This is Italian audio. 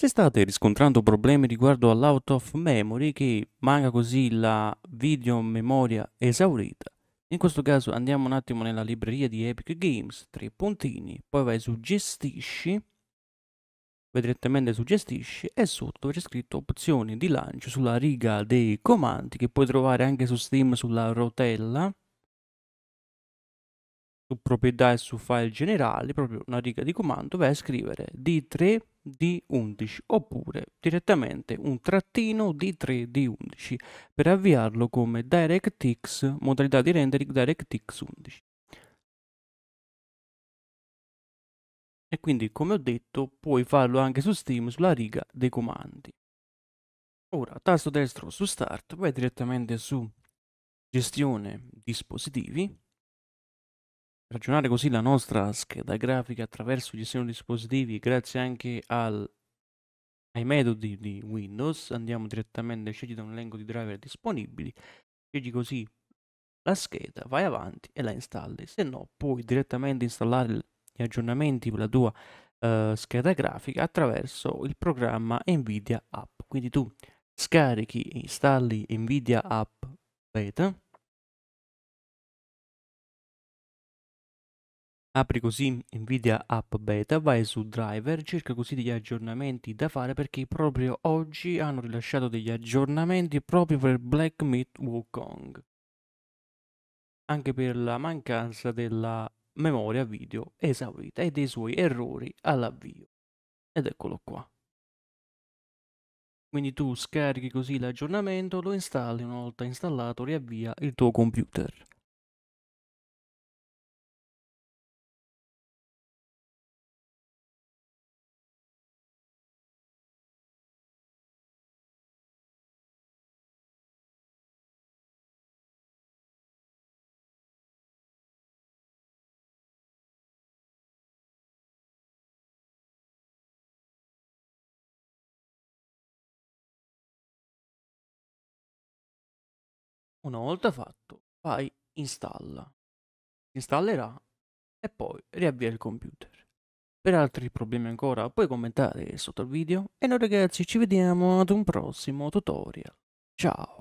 Se state riscontrando problemi riguardo all'out of memory che manca così la video memoria esaurita, in questo caso andiamo un attimo nella libreria di Epic Games, tre puntini, poi vai su gestisci, vai direttamente su gestisci e sotto c'è scritto opzioni di lancio sulla riga dei comandi che puoi trovare anche su Steam sulla rotella su proprietà e su file generali, proprio una riga di comando, vai a scrivere D3 D11 oppure direttamente un trattino D3 D11 per avviarlo come DirectX, modalità di rendering DirectX 11. e quindi come ho detto puoi farlo anche su Steam sulla riga dei comandi. Ora tasto destro su Start, vai direttamente su Gestione dispositivi ragionare così la nostra scheda grafica attraverso gli singoli dispositivi grazie anche al, ai metodi di Windows andiamo direttamente scegli da un elenco di driver disponibili scegli così la scheda vai avanti e la installi se no puoi direttamente installare gli aggiornamenti per la tua uh, scheda grafica attraverso il programma Nvidia App quindi tu scarichi e installi Nvidia App beta Apri così Nvidia App Beta, vai su Driver, cerca così degli aggiornamenti da fare perché proprio oggi hanno rilasciato degli aggiornamenti proprio per Black Myth Wukong. Anche per la mancanza della memoria video esaurita e dei suoi errori all'avvio. Ed eccolo qua. Quindi tu scarichi così l'aggiornamento, lo installi, una volta installato riavvia il tuo computer. Una volta fatto, fai installa. Si installerà e poi riavvia il computer. Per altri problemi ancora puoi commentare sotto il video e noi ragazzi ci vediamo ad un prossimo tutorial. Ciao!